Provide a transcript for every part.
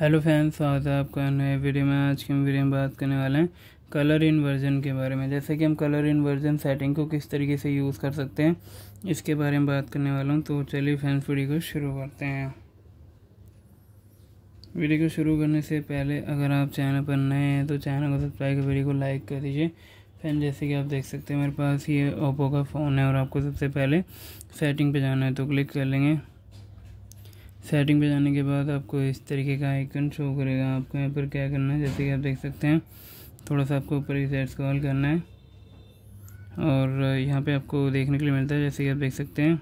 hello friends स्वागत है आपका नए वीडियो में आज के हम वीडियो में बात करने वाले हैं कलर इन्वर्जन के बारे में जैसे कि हम कलर इन्वर्जन सेटिंग को किस तरीके से यूज़ कर सकते हैं इसके बारे में बात करने वाला हूँ तो चलिए फ्रेंड्स वीडियो को शुरू करते हैं वीडियो को शुरू करने से पहले अगर आप चैनल पर नए हैं तो चैनल को सब्सक्राइब कर वीडियो को लाइक कर दीजिए फैन जैसे कि आप देख सकते हैं मेरे पास ये ओप्पो का फ़ोन है और आपको सबसे पहले सेटिंग पर जाना है तो क्लिक कर लेंगे सेटिंग पे जाने के बाद आपको इस तरीके का आइकन शो करेगा आपको यहाँ पर क्या करना है जैसे कि आप देख सकते हैं थोड़ा सा आपको ऊपर ही साइड कॉल करना है और यहाँ पे आपको देखने के लिए मिलता है जैसे कि आप देख सकते हैं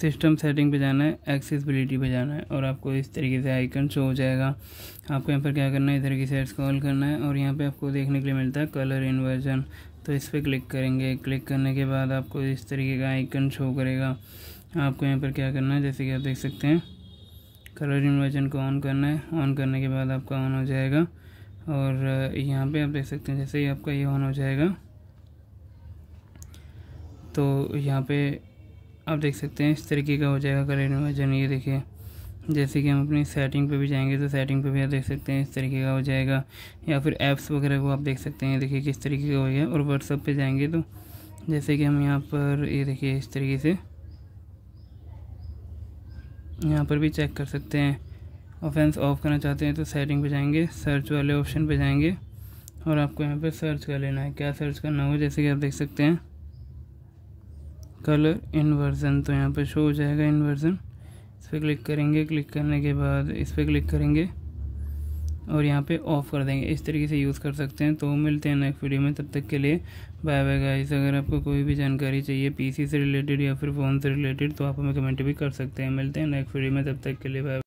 सिस्टम सेटिंग पे जाना है एक्सेसबिलिटी पे जाना है और आपको इस तरीके से आइकन शो हो जाएगा आपको यहाँ पर क्या करना है इधर की सेट्स कॉल करना है और यहाँ पे आपको देखने के लिए मिलता है कलर इन्वर्जन तो इस पर क्लिक करेंगे क्लिक करने के बाद आपको इस तरीके का आइकन शो करेगा आपको यहाँ पर क्या करना है जैसे कि आप देख सकते हैं कलर इन्वर्जन को ऑन करना है ऑन करने के बाद आपका ऑन हो जाएगा और यहाँ पे आप देख सकते हैं जैसे ही आपका ये ऑन हो जाएगा तो यहाँ पे आप देख सकते हैं इस तरीके का हो जाएगा कलर इन्वर्जन ये देखिए जैसे कि हम अपनी सेटिंग पे भी जाएंगे तो सेटिंग पे भी आप देख सकते हैं इस तरीके का हो जाएगा या फिर ऐप्स वगैरह को आप देख सकते हैं देखिए किस तरीके का हो गया और व्हाट्सअप पे जाएंगे तो जैसे कि हम यहाँ पर ये देखिए इस तरीके से यहाँ पर भी चेक कर सकते हैं ऑफेंस ऑफ करना चाहते हैं तो सेटिंग पर जाएंगे सर्च वाले ऑप्शन पर जाएंगे और आपको यहाँ पर सर्च कर लेना है क्या सर्च करना हो जैसे कि आप देख सकते हैं कलर इन्वर्जन तो यहाँ पर शो हो जाएगा इन्वर्जन इस पर क्लिक करेंगे क्लिक करने के बाद इस पर क्लिक करेंगे और यहाँ पे ऑफ़ कर देंगे इस तरीके से यूज़ कर सकते हैं तो मिलते हैं नेक्स्ट वीडियो में तब तक के लिए बाय बाय गाइस अगर आपको कोई भी जानकारी चाहिए पीसी से रिलेटेड या फिर फ़ोन से रिलेटेड तो आप हमें कमेंट भी कर सकते हैं मिलते हैं नेक्स्ट वीडियो में तब तक के लिए बाय